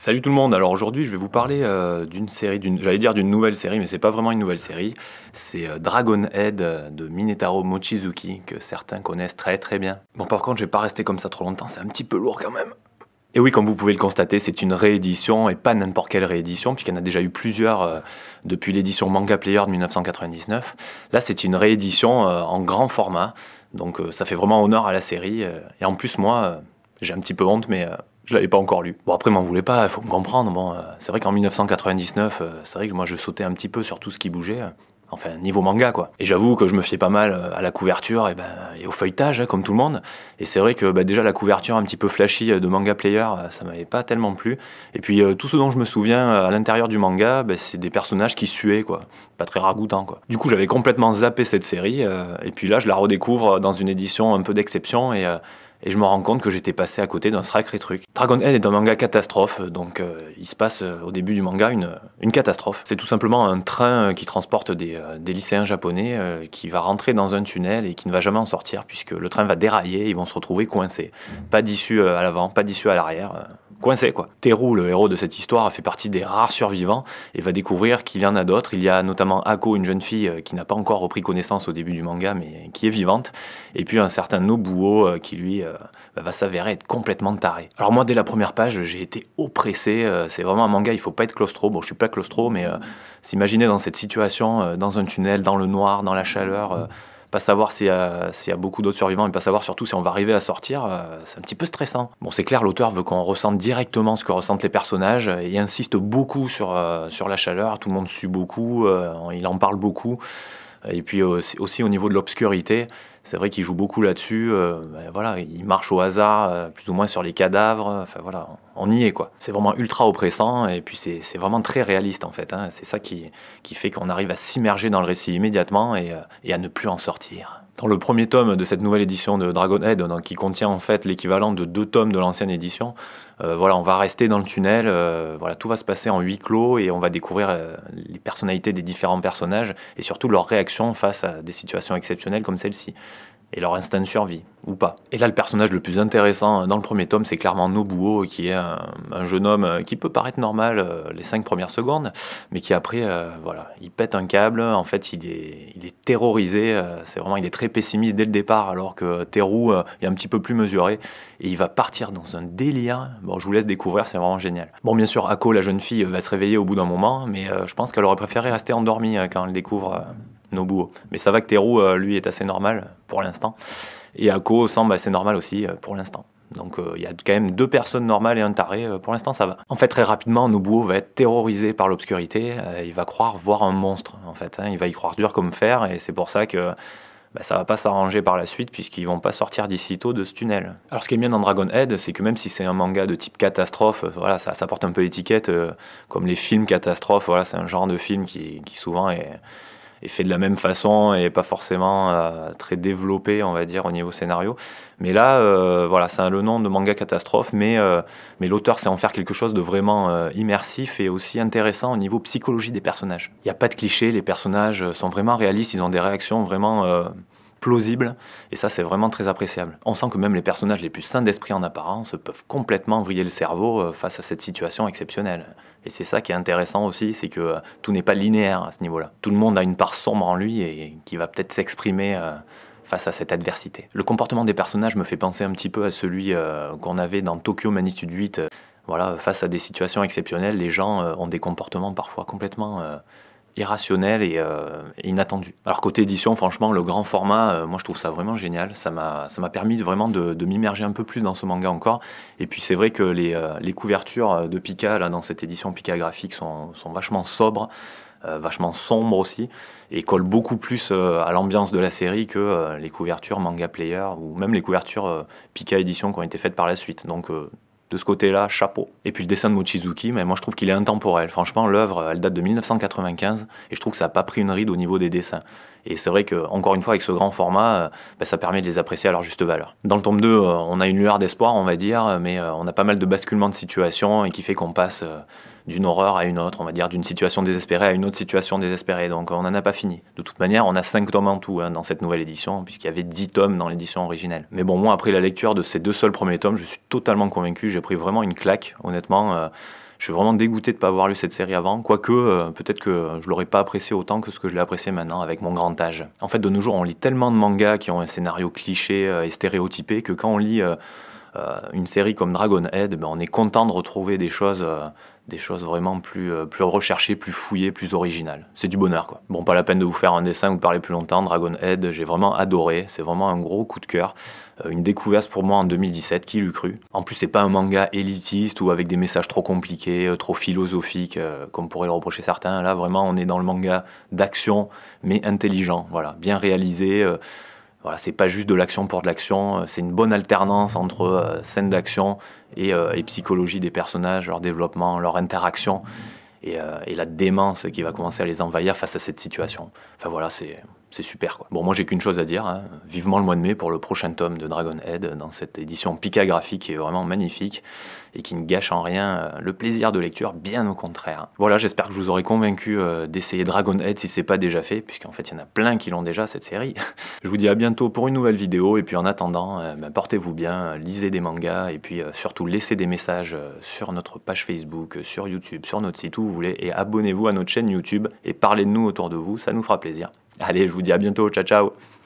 Salut tout le monde. Alors aujourd'hui, je vais vous parler euh, d'une série, j'allais dire d'une nouvelle série, mais c'est pas vraiment une nouvelle série. C'est euh, Dragon Head euh, de Minetaro Mochizuki que certains connaissent très très bien. Bon, par contre, je vais pas rester comme ça trop longtemps. C'est un petit peu lourd quand même. Et oui, comme vous pouvez le constater, c'est une réédition, et pas n'importe quelle réédition, puisqu'il y en a déjà eu plusieurs depuis l'édition Manga Player de 1999. Là, c'est une réédition en grand format, donc ça fait vraiment honneur à la série. et en plus, moi, j'ai un petit peu honte, mais je l'avais pas encore lu. Bon, après, m'en voulait pas, il faut me comprendre. Bon, euh, c'est vrai qu'en 1999, euh, c'est vrai que moi, je sautais un petit peu sur tout ce qui bougeait. enfin, niveau manga, quoi. Et j'avoue que je me fiais pas mal euh, à la couverture et, ben, au feuilletage, hein, comme tout le monde. Et c'est vrai que ben, déjà, la couverture un petit peu flashy de Manga Player, ça m'avait pas tellement plu. Et puis, tout ce dont je me souviens à l'intérieur du manga, ben, c'est des personnages qui suaient, quoi. Pas très ragoûtant, quoi. Du coup, j'avais complètement zappé cette série. et puis là, je la redécouvre dans une édition un peu d'exception. Et et je me rends compte que j'étais passé à côté d'un sacré truc. Dragon Head est un manga catastrophe, donc euh, il se passe euh, au début du manga une, catastrophe. C'est tout simplement un train euh, qui transporte des, lycéens japonais qui va rentrer dans un tunnel et qui ne va jamais en sortir puisque le train va dérailler, et ils vont se retrouver coincés. Pas d'issue à l'avant, pas d'issue à l'arrière coincé quoi. Teru, le héros de cette histoire, fait partie des rares survivants et va découvrir qu'il y en a d'autres. Il y a notamment Ako, une jeune fille euh, qui n'a pas encore repris connaissance au début du manga mais qui est vivante, et puis un certain Nobuo euh, qui lui euh, bah, va s'avérer être complètement taré. Alors moi dès la première page j'ai été oppressé, c'est vraiment un manga, il faut pas être claustro, bon je suis pas claustro mais s'imaginer dans cette situation, dans un tunnel, dans le noir, dans la chaleur... Pas savoir s'il y, a, beaucoup d'autres survivants et pas savoir surtout si on va arriver à sortir, euh, c'est un petit peu stressant. Bon, c'est clair, l'auteur veut qu'on ressente directement ce que ressentent les personnages il insiste beaucoup sur, euh, sur la chaleur. Tout le monde sue beaucoup, euh, il en parle beaucoup. Et puis aussi au niveau de l'obscurité, c'est vrai qu'il joue beaucoup là-dessus. Euh, bah, voilà, il marche au hasard, euh, plus ou moins sur les cadavres. Enfin voilà, on y est quoi. C'est vraiment ultra oppressant et puis c'est vraiment très réaliste en fait. Hein. C'est ça qui, fait qu'on arrive à s'immerger dans le récit immédiatement euh, et, à ne plus en sortir. Dans le premier tome de cette nouvelle édition de Dragonhead, donc, qui contient en fait l'équivalent de deux tomes de l'ancienne édition, voilà, on va rester dans le tunnel, voilà, tout va se passer en huis clos et on va découvrir les personnalités des différents personnages et surtout leurs réactions face à des situations exceptionnelles comme celle-ci et leur instinct de survie, ou pas. Et là, le personnage le plus intéressant euh, dans le premier tome, c'est clairement Nobuo, qui est un, jeune homme euh, qui peut paraître normal euh, les cinq premières secondes, mais qui après, voilà, il pète un câble, en fait, il est, il est terrorisé, c'est vraiment, il est très pessimiste dès le départ, alors que Teru est un petit peu plus mesuré, et il va partir dans un délire, bon, je vous laisse découvrir, c'est vraiment génial. Bon, bien sûr, Ako, la jeune fille, va se réveiller au bout d'un moment, mais je pense qu'elle aurait préféré rester endormie quand elle découvre Nobuo. Mais ça va que Teru lui, est assez normal pour l'instant. Et Ako semble assez normal aussi euh, pour l'instant. Donc euh, il y a quand même deux personnes normales et un taré, euh, pour l'instant ça va. En fait très rapidement, Nobuo va être terrorisé par l'obscurité, il va croire voir un monstre en fait, hein. il va y croire dur comme fer et c'est pour ça que bah, ça va pas s'arranger par la suite puisqu'ils vont pas sortir d'ici tôt de ce tunnel. Alors ce qui est bien dans Dragon Head c'est que même si c'est un manga de type catastrophe, voilà, ça, ça porte un peu l'étiquette comme les films catastrophes. Voilà, c'est un genre de film qui souvent est, est fait de la même façon et pas forcément euh, très développé, on va dire, au niveau scénario. Mais là, euh, voilà, c'est le nom de manga catastrophe, mais, euh, mais l'auteur sait en faire quelque chose de vraiment immersif et aussi intéressant au niveau psychologie des personnages. Il n'y a pas de clichés, les personnages sont vraiment réalistes, ils ont des réactions vraiment plausible, et ça c'est vraiment très appréciable. On sent que même les personnages les plus sains d'esprit en apparence peuvent complètement vriller le cerveau euh, face à cette situation exceptionnelle. Et c'est ça qui est intéressant aussi, c'est que euh, tout n'est pas linéaire à ce niveau-là. Tout le monde a une part sombre en lui et qui va peut-être s'exprimer euh, face à cette adversité. Le comportement des personnages me fait penser un petit peu à celui qu'on avait dans Tokyo Magnitude 8. Voilà, face à des situations exceptionnelles, les gens ont des comportements parfois complètement irrationnel euh, et, inattendu. Alors côté édition, franchement, le grand format, euh, moi je trouve ça vraiment génial. Ça m'a permis vraiment de, m'immerger un peu plus dans ce manga encore. Et puis c'est vrai que les, euh, couvertures de Pika, dans cette édition Pika graphique, sont, vachement sobres. vachement sombres aussi et collent beaucoup plus à l'ambiance de la série que les couvertures manga player ou même les couvertures Pika édition qui ont été faites par la suite donc de ce côté-là, chapeau. Et puis le dessin de Mochizuki, mais moi je trouve qu'il est intemporel. Franchement, l'œuvre, elle date de 1995 et je trouve que ça n'a pas pris une ride au niveau des dessins. Et c'est vrai que encore une fois, avec ce grand format, euh, bah, ça permet de les apprécier à leur juste valeur. Dans le tome 2, euh, on a une lueur d'espoir, on va dire, euh, mais on a pas mal de basculements de situation et qui fait qu'on passe d'une horreur à une autre, on va dire, d'une situation désespérée à une autre situation désespérée. Donc on n'en a pas fini. De toute manière, on a 5 tomes en tout hein, dans cette nouvelle édition, puisqu'il y avait 10 tomes dans l'édition originelle. Mais bon, moi, après la lecture de ces deux seuls premiers tomes, je suis totalement convaincu, j'ai pris vraiment une claque, honnêtement. Je suis vraiment dégoûté de ne pas avoir lu cette série avant, quoique euh, peut-être que je l'aurais pas apprécié autant que ce que je l'ai apprécié maintenant avec mon grand âge. En fait, de nos jours, on lit tellement de mangas qui ont un scénario cliché euh, et stéréotypé que quand on lit... Euh, euh, une série comme Head, mais ben, on est content de retrouver des choses, euh, des choses vraiment euh, plus, recherchées, plus fouillées, plus originales. C'est du bonheur, quoi. Bon, pas la peine de vous faire un dessin ou de parler plus longtemps. Dragon Head j'ai vraiment adoré. C'est vraiment un gros coup de cœur. Une découverte pour moi en 2017, qui l'eût cru. En plus, c'est pas un manga élitiste ou avec des messages trop compliqués, trop philosophiques, comme pourrait le reprocher certains. Là, vraiment, on est dans le manga d'action, mais intelligent. Voilà, bien réalisé. Voilà, c'est pas juste de l'action pour de l'action, euh, c'est une bonne alternance entre euh, scène d'action euh, et, psychologie des personnages, leur développement, leur interaction et, et, la démence qui va commencer à les envahir face à cette situation. Enfin voilà, c'est c'est super. Quoi. Bon, moi j'ai qu'une chose à dire, hein. vivement le mois de mai pour le prochain tome de Dragon Head dans cette édition picagraphique, graphique qui est vraiment magnifique et qui ne gâche en rien euh, le plaisir de lecture, bien au contraire. Voilà, j'espère que je vous aurai convaincu euh, d'essayer Dragonhead si c'est pas déjà fait, puisqu'en fait il y en a plein qui l'ont déjà cette série. je vous dis à bientôt pour une nouvelle vidéo, et puis en attendant, euh, ben, portez-vous bien, lisez des mangas, et puis surtout laissez des messages sur notre page Facebook, sur YouTube, sur notre site où vous voulez, et abonnez-vous à notre chaîne YouTube, et parlez de nous autour de vous, ça nous fera plaisir. Allez, je vous dis à bientôt. Ciao, ciao.